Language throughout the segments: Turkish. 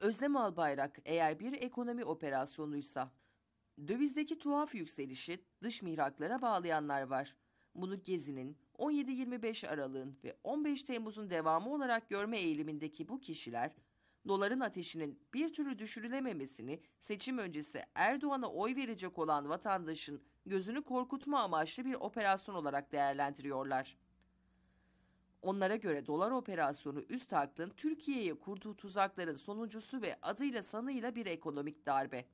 Özlem Albayrak eğer bir ekonomi operasyonuysa. Dövizdeki tuhaf yükselişi dış mihraklara bağlayanlar var. Bunu Gezi'nin 17-25 Aralık'ın ve 15 Temmuz'un devamı olarak görme eğilimindeki bu kişiler doların ateşinin bir türlü düşürülememesini seçim öncesi Erdoğan'a oy verecek olan vatandaşın gözünü korkutma amaçlı bir operasyon olarak değerlendiriyorlar. Onlara göre dolar operasyonu üst aklın Türkiye'ye kurduğu tuzakların sonuncusu ve adıyla sanıyla bir ekonomik darbe.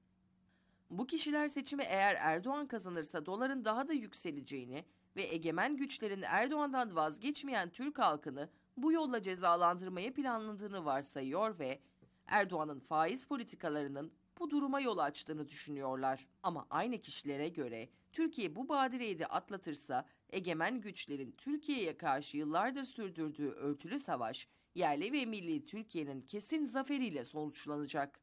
Bu kişiler seçimi eğer Erdoğan kazanırsa doların daha da yükseleceğini ve egemen güçlerin Erdoğan'dan vazgeçmeyen Türk halkını bu yolla cezalandırmayı planladığını varsayıyor ve Erdoğan'ın faiz politikalarının bu duruma yol açtığını düşünüyorlar. Ama aynı kişilere göre Türkiye bu badireyi de atlatırsa egemen güçlerin Türkiye'ye karşı yıllardır sürdürdüğü örtülü savaş yerli ve milli Türkiye'nin kesin zaferiyle sonuçlanacak.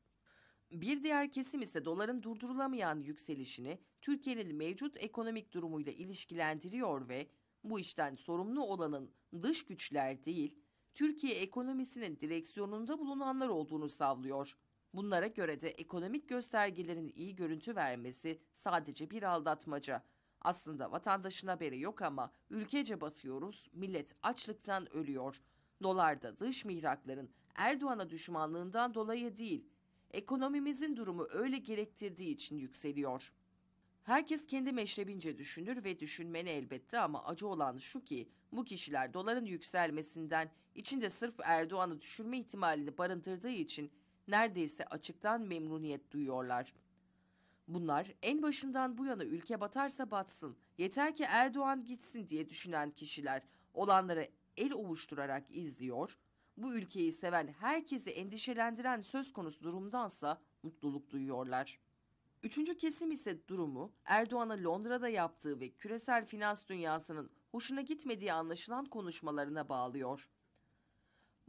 Bir diğer kesim ise doların durdurulamayan yükselişini Türkiye'nin mevcut ekonomik durumuyla ilişkilendiriyor ve bu işten sorumlu olanın dış güçler değil, Türkiye ekonomisinin direksiyonunda bulunanlar olduğunu savlıyor. Bunlara göre de ekonomik göstergelerin iyi görüntü vermesi sadece bir aldatmaca. Aslında vatandaşın haberi yok ama ülkece batıyoruz, millet açlıktan ölüyor. Dolar da dış mihrakların Erdoğan'a düşmanlığından dolayı değil, ekonomimizin durumu öyle gerektirdiği için yükseliyor. Herkes kendi meşrebince düşünür ve düşünmeni elbette ama acı olan şu ki bu kişiler doların yükselmesinden içinde sırf Erdoğan'ı düşürme ihtimalini barındırdığı için neredeyse açıktan memnuniyet duyuyorlar. Bunlar en başından bu yana ülke batarsa batsın, yeter ki Erdoğan gitsin diye düşünen kişiler olanlara el ovuşturarak izliyor, bu ülkeyi seven herkesi endişelendiren söz konusu durumdansa mutluluk duyuyorlar. Üçüncü kesim ise durumu Erdoğan'a Londra'da yaptığı ve küresel finans dünyasının hoşuna gitmediği anlaşılan konuşmalarına bağlıyor.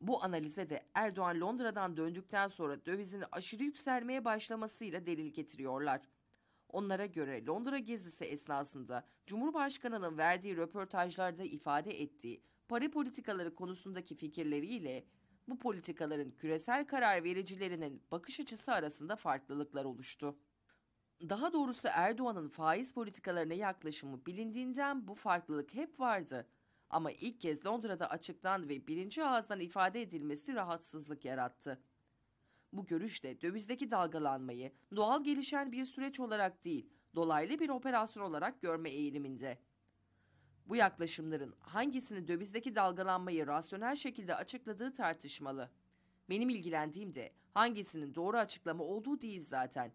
Bu analize de Erdoğan Londra'dan döndükten sonra dövizin aşırı yükselmeye başlamasıyla delil getiriyorlar. Onlara göre Londra gezisi esnasında Cumhurbaşkanı'nın verdiği röportajlarda ifade ettiği para politikaları konusundaki fikirleriyle bu politikaların küresel karar vericilerinin bakış açısı arasında farklılıklar oluştu. Daha doğrusu Erdoğan'ın faiz politikalarına yaklaşımı bilindiğinden bu farklılık hep vardı. Ama ilk kez Londra'da açıktan ve birinci ağızdan ifade edilmesi rahatsızlık yarattı. Bu görüş de dövizdeki dalgalanmayı doğal gelişen bir süreç olarak değil, dolaylı bir operasyon olarak görme eğiliminde. Bu yaklaşımların hangisini dövizdeki dalgalanmayı rasyonel şekilde açıkladığı tartışmalı. Benim ilgilendiğim de hangisinin doğru açıklama olduğu değil zaten.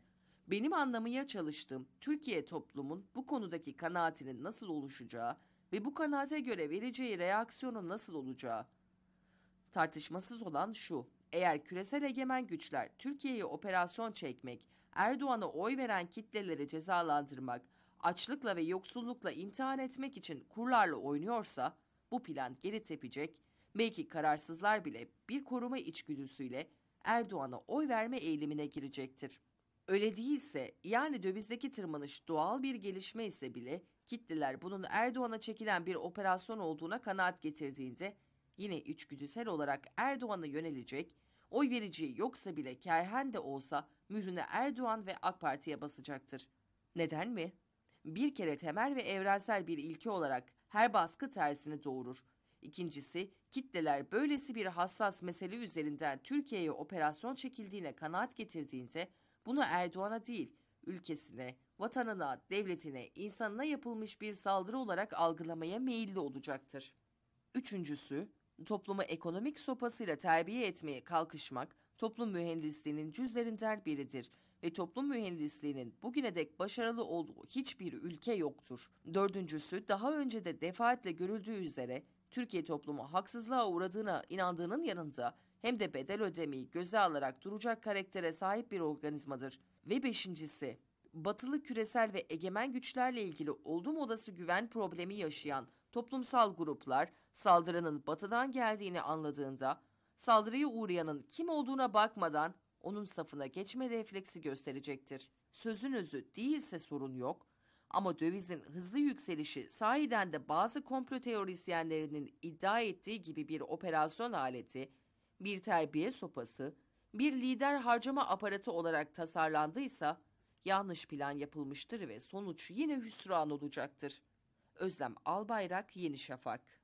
Benim anlamaya çalıştığım Türkiye toplumun bu konudaki kanaatinin nasıl oluşacağı ve bu kanaate göre vereceği reaksiyonun nasıl olacağı. Tartışmasız olan şu, eğer küresel egemen güçler Türkiye'ye operasyon çekmek, Erdoğan'a oy veren kitleleri cezalandırmak, açlıkla ve yoksullukla imtihan etmek için kurlarla oynuyorsa bu plan geri tepecek, belki kararsızlar bile bir koruma içgüdüsüyle Erdoğan'a oy verme eğilimine girecektir. Öyle değilse yani dövizdeki tırmanış doğal bir gelişme ise bile kitleler bunun Erdoğan'a çekilen bir operasyon olduğuna kanaat getirdiğinde yine içgüdüsel olarak Erdoğan'a yönelecek, oy vereceği yoksa bile kerhen de olsa mührünü Erdoğan ve AK Parti'ye basacaktır. Neden mi? Bir kere temel ve evrensel bir ilke olarak her baskı tersini doğurur. İkincisi, kitleler böylesi bir hassas mesele üzerinden Türkiye'ye operasyon çekildiğine kanaat getirdiğinde bunu Erdoğan'a değil, ülkesine, vatanına, devletine, insanına yapılmış bir saldırı olarak algılamaya meyilli olacaktır. Üçüncüsü, toplumu ekonomik sopasıyla terbiye etmeye kalkışmak, toplum mühendisliğinin cüzlerinden biridir ve toplum mühendisliğinin bugüne dek başarılı olduğu hiçbir ülke yoktur. Dördüncüsü, daha önce de defaatle görüldüğü üzere Türkiye toplumu haksızlığa uğradığına inandığının yanında hem de bedel ödemeyi göze alarak duracak karaktere sahip bir organizmadır. Ve beşincisi, batılı küresel ve egemen güçlerle ilgili oldum odası güven problemi yaşayan toplumsal gruplar saldırının batıdan geldiğini anladığında saldırıya uğrayanın kim olduğuna bakmadan onun safına geçme refleksi gösterecektir. Sözünüzü değilse sorun yok ama dövizin hızlı yükselişi sahiden de bazı komplo teorisyenlerinin iddia ettiği gibi bir operasyon aleti bir terbiye sopası, bir lider harcama aparatı olarak tasarlandıysa yanlış plan yapılmıştır ve sonuç yine hüsran olacaktır. Özlem Albayrak Yeni Şafak